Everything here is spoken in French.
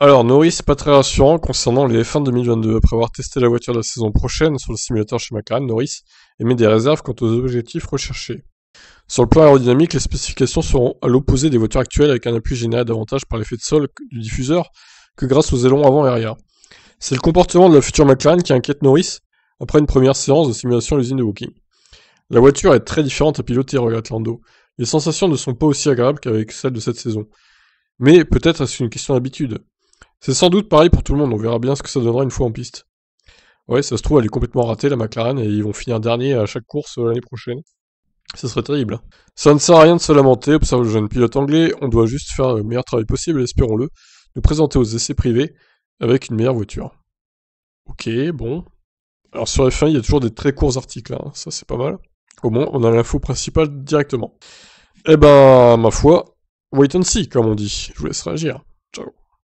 Alors, Norris, pas très rassurant concernant les F1 2022. Après avoir testé la voiture de la saison prochaine sur le simulateur chez McLaren, Norris émet des réserves quant aux objectifs recherchés. Sur le plan aérodynamique, les spécifications seront à l'opposé des voitures actuelles avec un appui généré davantage par l'effet de sol du diffuseur que grâce aux ailerons avant et arrière. C'est le comportement de la future McLaren qui inquiète Norris après une première séance de simulation à l'usine de Woking. La voiture est très différente à piloter, regrette Lando. Les sensations ne sont pas aussi agréables qu'avec celles de cette saison. Mais peut-être est-ce une question d'habitude. C'est sans doute pareil pour tout le monde, on verra bien ce que ça donnera une fois en piste. Ouais, ça se trouve, elle est complètement ratée, la McLaren, et ils vont finir dernier à chaque course euh, l'année prochaine. Ce serait terrible. Hein. Ça ne sert à rien de se lamenter, observe le jeune pilote anglais, on doit juste faire le meilleur travail possible, espérons-le, nous présenter aux essais privés avec une meilleure voiture. Ok, bon. Alors sur F1, il y a toujours des très courts articles, hein, ça c'est pas mal. Au moins, on a l'info principale directement. Eh ben, ma foi, wait and see, comme on dit. Je vous laisse réagir. Ciao.